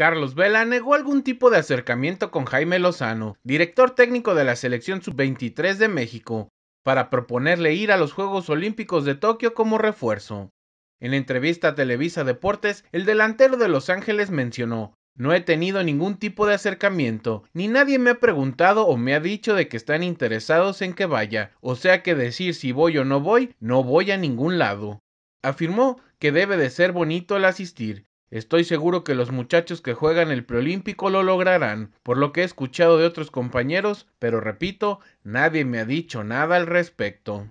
Carlos Vela negó algún tipo de acercamiento con Jaime Lozano, director técnico de la selección sub-23 de México, para proponerle ir a los Juegos Olímpicos de Tokio como refuerzo. En entrevista a Televisa Deportes, el delantero de Los Ángeles mencionó, no he tenido ningún tipo de acercamiento, ni nadie me ha preguntado o me ha dicho de que están interesados en que vaya, o sea que decir si voy o no voy, no voy a ningún lado. Afirmó que debe de ser bonito el asistir, Estoy seguro que los muchachos que juegan el preolímpico lo lograrán, por lo que he escuchado de otros compañeros, pero repito, nadie me ha dicho nada al respecto.